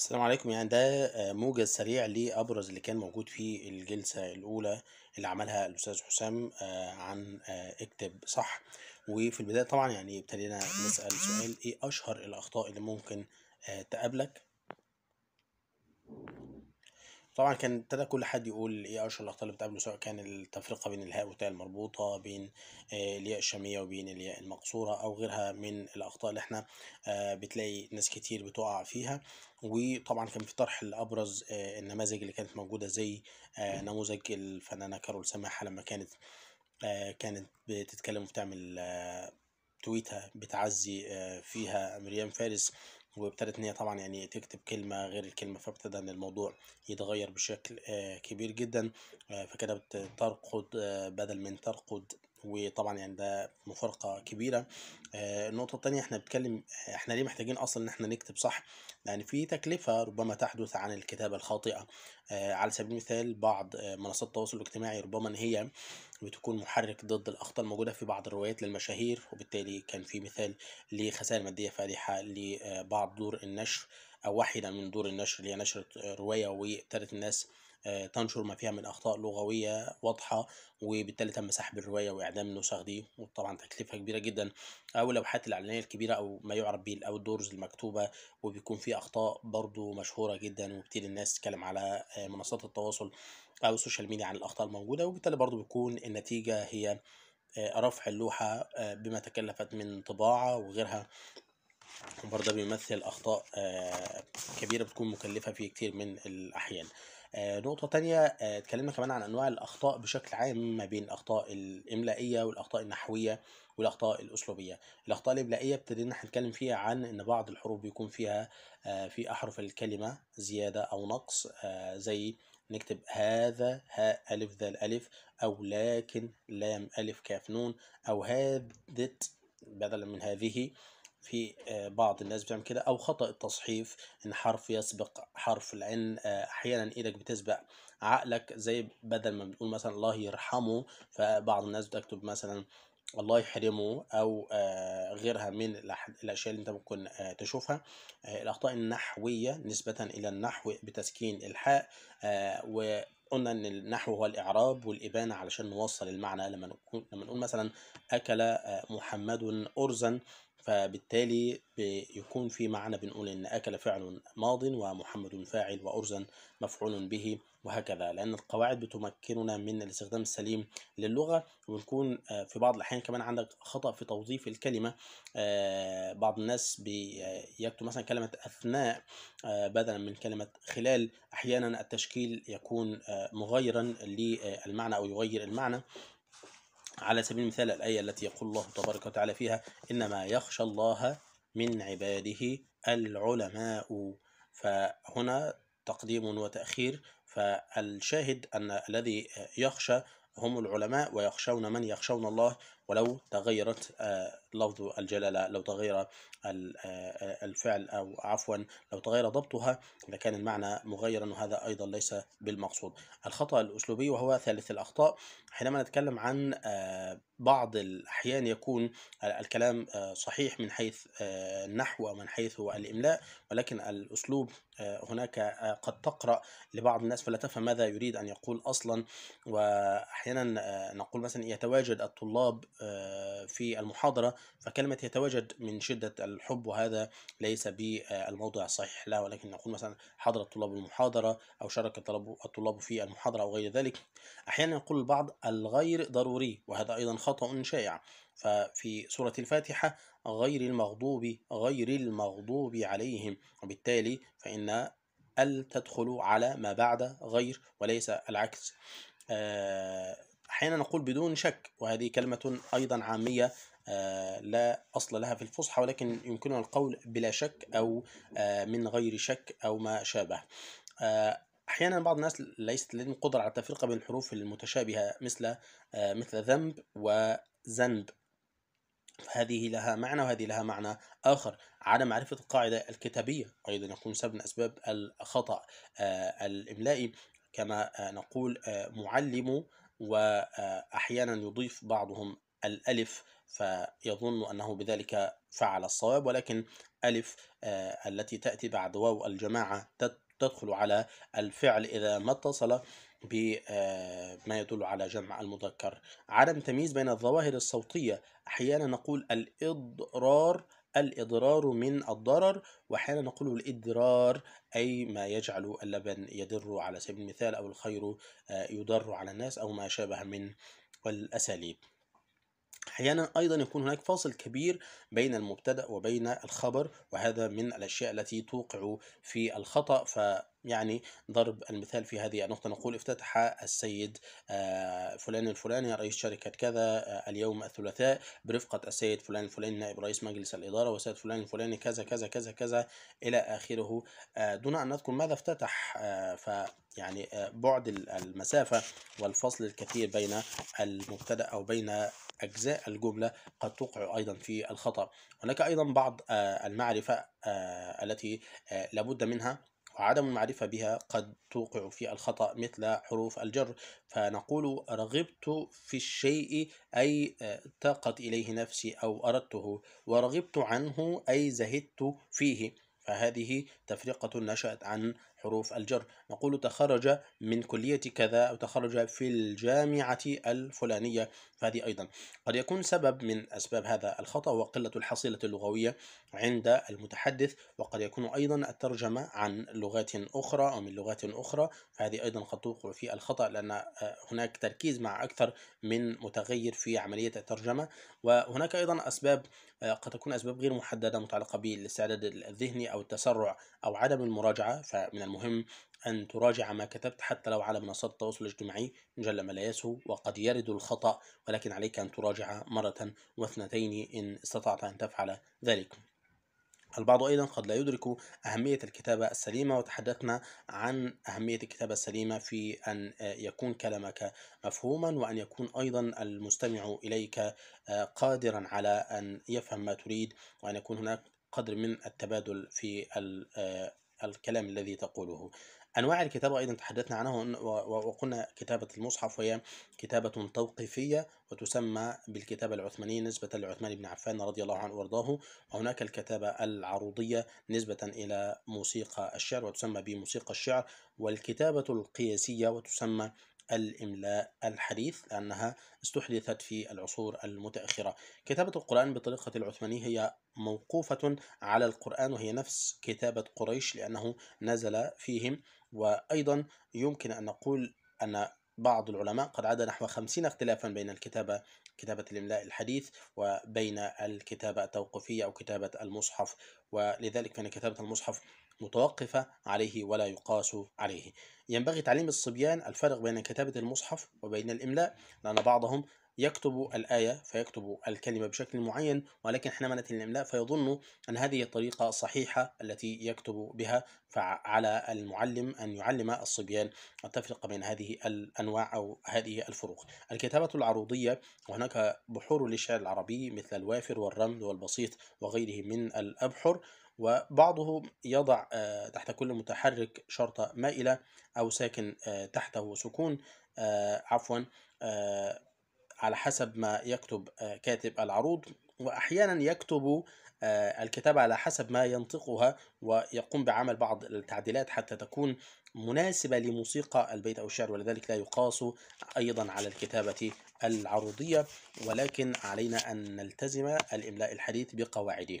السلام عليكم يعني ده آه، موجز سريع لأبرز اللي كان موجود في الجلسة الأولى اللي عملها الأستاذ حسام آه، عن آه، اكتب صح وفي البداية طبعا يعني ابتدينا نسأل سؤال إيه أشهر الأخطاء اللي ممكن تقابلك طبعًا كان ابتدى كل حد يقول إيه أشهر الأخطاء اللي بتقابله، سواء كان التفرقة بين الهاء والتاء المربوطة، بين آه، الياء الشامية وبين الياء المقصورة أو غيرها من الأخطاء اللي إحنا آه، بتلاقي ناس كتير بتُقع فيها، وطبعًا كان في طرح الابرز آه، النماذج اللي كانت موجودة زي نموذج الفنانة كارول سماحة لمّا كانت كانت بتتكلم وبتعمل تويتة بتعزّي فيها مريم فارس. وابتدت ان هي طبعا يعني تكتب كلمه غير الكلمه فابتدى ان الموضوع يتغير بشكل آه، كبير جدا آه، فكده ترقد آه، بدل من ترقد وطبعا يعني ده مفارقه كبيره النقطه الثانيه احنا بنتكلم احنا ليه محتاجين اصلا ان احنا نكتب صح يعني في تكلفه ربما تحدث عن الكتابه الخاطئه على سبيل المثال بعض منصات التواصل الاجتماعي ربما ان هي بتكون محرك ضد الأخطاء الموجودة في بعض الروايات للمشاهير وبالتالي كان في مثال لخسائر مادية فادحة لبعض آه، دور النشر أو واحدة من دور النشر اللي هي نشرة آه، رواية وابتدت الناس آه، تنشر ما فيها من أخطاء لغوية واضحة وبالتالي تم سحب الرواية وإعدام النسخ دي وطبعا تكلفها كبيرة جدا أو اللوحات الإعلانية الكبيرة أو ما يعرف بالاوت دورز المكتوبة وبيكون في أخطاء برضو مشهورة جدا وبتبتدي الناس تتكلم على منصات التواصل او السوشيال ميديا عن الاخطاء الموجوده وبالتالي برضو بتكون النتيجه هي آه، رفع اللوحه آه، بما تكلفت من طباعه وغيرها وبرضه بيمثل اخطاء آه، كبيره بتكون مكلفه في كتير من الاحيان نقطة تانية اتكلمنا كمان عن أنواع الأخطاء بشكل عام ما بين الأخطاء الإملائية والأخطاء النحوية والأخطاء الأسلوبية الأخطاء الإملائية ابتدينا هنتكلم فيها عن أن بعض الحروف بيكون فيها في أحرف الكلمة زيادة أو نقص زي نكتب هذا ها ألف ذا ألف أو لكن لام ألف كاف نون أو هادت بدلا من هذه في آه، بعض الناس بتعمل كده او خطا التصحيف ان حرف يسبق حرف لان آه، احيانا ايدك بتسبق عقلك زي بدل ما بنقول مثلا الله يرحمه فبعض الناس بتكتب مثلا الله يحرمه او آه، غيرها من الاشياء اللي انت ممكن آه، تشوفها آه، الاخطاء النحويه نسبه الى النحو بتسكين الحاء و قلنا ان النحو هو الاعراب والابانه علشان نوصل المعنى لما نقول لما نقول مثلا اكل محمد ارزا فبالتالي بيكون في معنى بنقول إن أكل فعل ماض ومحمد فاعل وأرزا مفعول به وهكذا لأن القواعد بتمكننا من الاستخدام السليم للغة ويكون آه، في بعض الأحيان كمان عندك خطأ في توظيف الكلمة آه، بعض الناس بيكتب مثلا كلمة أثناء آه، بدلا من كلمة خلال أحيانا التشكيل يكون مغيرا للمعنى أو يغير المعنى على سبيل المثال الآية التي يقول الله تبارك وتعالى فيها إنما يخشى الله من عباده العلماء فهنا تقديم وتأخير فالشاهد أن الذي يخشى هم العلماء ويخشون من يخشون الله ولو تغيرت آه، لفظ الجلالة لو تغير آه، الفعل أو عفوا لو تغير ضبطها إذا كان المعنى مغيرا وهذا أيضا ليس بالمقصود الخطأ الأسلوبي وهو ثالث الأخطاء حينما نتكلم عن آه، بعض الأحيان يكون الكلام صحيح من حيث النحو ومن حيث الإملاء ولكن الأسلوب هناك قد تقرأ لبعض الناس فلا تفهم ماذا يريد أن يقول أصلا وأحيانا نقول مثلا يتواجد الطلاب آه، في المحاضرة فكلمة يتواجد من شدة الحب وهذا ليس بالموضع الصحيح لا ولكن نقول مثلا حضر الطلاب المحاضرة أو شارك الطلاب في المحاضرة أو غير ذلك أحيانا يقول البعض الغير ضروري وهذا أيضا خطأ شائع ففي سورة الفاتحة غير المغضوب غير المغضوب عليهم وبالتالي فإن ال تدخل على ما بعد غير وليس العكس آه، أحيانا نقول بدون شك وهذه كلمة أيضا عامية آه، لا أصل لها في الفصحى ولكن يمكننا القول بلا شك أو آه، من غير شك أو ما شابه آه، احيانا بعض الناس ليست لديهم قدره على التفرقه بين الحروف المتشابهه مثل مثل ذنب وذنب فهذه لها معنى وهذه لها معنى آخر عدم معرفة القاعدة الكتابية أيضا يكون سبب من أسباب الخطأ الإملائي كما نقول معلم وأحيانا يضيف بعضهم الألف فيظن أنه بذلك فعل الصواب ولكن ألف آه، التي تأتي بعد واو الجماعة تدخل على الفعل إذا ما اتصل بما آه، يدل على جمع المذكر عدم تمييز بين الظواهر الصوتية أحيانا نقول الإضرار الإضرار من الضرر وأحيانا نقول الإدرار أي ما يجعل اللبن يدر على سبيل المثال أو الخير آه، يضر على الناس أو ما شابه من الأساليب أحيانا أيضا يكون هناك فاصل كبير بين المبتدأ وبين الخبر وهذا من الأشياء التي توقع في الخطأ فيعني ضرب المثال في هذه النقطة نقول افتتح السيد آه، فلان الفلاني رئيس شركة كذا آه، اليوم الثلاثاء برفقة السيد فلان الفلاني نائب رئيس مجلس الإدارة والسيد فلان الفلاني كذا كذا كذا كذا إلى آخره آه، دون أن نذكر ماذا افتتح ف يعني بعد المسافة والفصل الكثير بين المبتدأ أو بين أجزاء الجملة قد تقع أيضا في الخطأ هناك أيضا بعض آه، المعرفة آه، التي آه، لابد منها وعدم المعرفة بها قد توقع في الخطأ مثل حروف الجر فنقول رغبت في الشيء أي تاقت إليه نفسي أو أردته ورغبت عنه أي زهدت فيه فهذه تفرقة نشأت عن حروف الجر نقول تخرج من كلية كذا أو تخرج في الجامعة الفلانية فهذه أيضا قد يكون سبب من أسباب هذا الخطأ هو قلة الحصيلة اللغوية عند المتحدث وقد يكون أيضا الترجمة عن لغات أخرى أو من لغات أخرى فهذه أيضا قد توقع في الخطأ لأن هناك تركيز مع أكثر من متغير في عملية الترجمة وهناك أيضا أسباب قد تكون أسباب غير محددة متعلقة بالاستعداد الذهني أو التسرع أو عدم المراجعة فمن المهم أن تراجع ما كتبت حتى لو على منصات التواصل الاجتماعي جل ما لا يسهو وقد يرد الخطأ ولكن عليك أن تراجع مرة واثنتين إن استطعت أن تفعل ذلك البعض أيضا قد لا يدرك أهمية الكتابة السليمة وتحدثنا عن أهمية الكتابة السليمة في أن يكون كلامك مفهوما وأن يكون أيضا المستمع إليك آه، قادرا على أن يفهم ما تريد وأن يكون هناك قدر من التبادل في آه، الكلام الذي تقوله أنواع الكتابة أيضا تحدثنا عنها وقلنا كتابة المصحف وهي كتابة توقيفية وتسمى بالكتابة العثمانية نسبة لعثمان بن عفان رضي الله عنه وارضاه وهناك الكتابة العروضية نسبة إلى موسيقى الشعر وتسمى بموسيقى الشعر والكتابة القياسية وتسمى الإملاء الحديث لأنها استحدثت في العصور المتأخرة كتابة القرآن بالطريقة العثمانية هي موقوفة على القرآن وهي نفس كتابة قريش لأنه نزل فيهم وأيضا يمكن أن نقول أن بعض العلماء قد عاد نحو خمسين اختلافا بين الكتابة كتابة الإملاء الحديث وبين الكتابة التوقيفية أو كتابة المصحف ولذلك فإن كتابة المصحف متوقفة عليه ولا يقاس عليه ينبغي تعليم الصبيان الفرق بين كتابة المصحف وبين الإملاء لأن بعضهم يكتب الآية فيكتب الكلمة بشكل معين ولكن نأتي الإملاء فيظن أن هذه الطريقة الصحيحة التي يكتب بها فعلى المعلم أن يعلم الصبيان التفرقة بين هذه الأنواع أو هذه الفروق الكتابة العروضية وهناك بحور للشعر العربي مثل الوافر والرمل والبسيط وغيره من الأبحر وبعضهم يضع آه، تحت كل متحرك شرطة مائلة أو ساكن آه، تحته سكون آه، عفوا على حسب ما يكتب آه، كاتب العروض وأحيانا يكتب آه، الكتابة على حسب ما ينطقها ويقوم بعمل بعض التعديلات حتى تكون مناسبة لموسيقى البيت أو الشعر ولذلك لا يقاس أيضا على الكتابة العروضية ولكن علينا أن نلتزم الإملاء الحديث بقواعده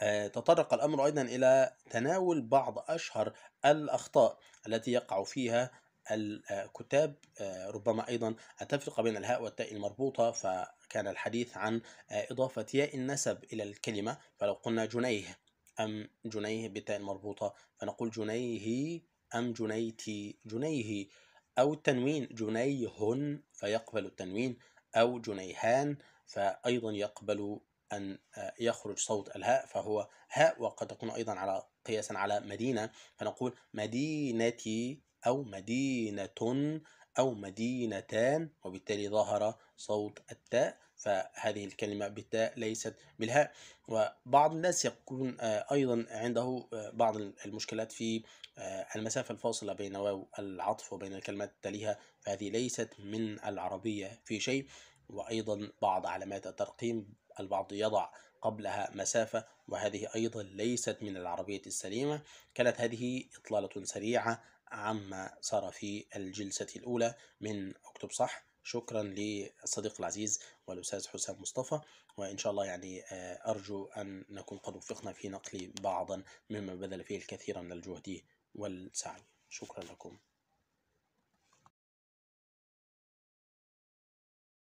آه، تطرق الأمر أيضا إلى تناول بعض أشهر الأخطاء التي يقع فيها الكتاب آه، ربما أيضا التفرقة بين الهاء والتاء المربوطة فكان الحديث عن آه، إضافة ياء النسب إلى الكلمة فلو قلنا جنيه أم جنيه بتاء المربوطة فنقول جنيه أم جنيتي جنيه أو التنوين جنيهن فيقبل التنوين أو جنيهان فأيضا يقبل أن آه، يخرج صوت الهاء فهو هاء وقد تكون أيضا على قياسا على مدينة فنقول مدينتي أو مدينة أو مدينتان وبالتالي ظهر صوت التاء فهذه الكلمة بالتاء ليست بالهاء وبعض الناس يكون آه، أيضا عنده آه، بعض المشكلات في آه، المسافة الفاصلة بين واو العطف وبين الكلمات التاليها فهذه ليست من العربية في شيء وأيضا بعض علامات الترقيم البعض يضع قبلها مسافة وهذه أيضا ليست من العربية السليمة كانت هذه إطلالة سريعة عما صار في الجلسة الأولى من أكتب صح شكرا للصديق العزيز والأستاذ حسام مصطفى وإن شاء الله يعني آه، أرجو أن نكون قد وفقنا في نقل بعضا مما بذل فيه الكثير من الجهد والسعي شكرا لكم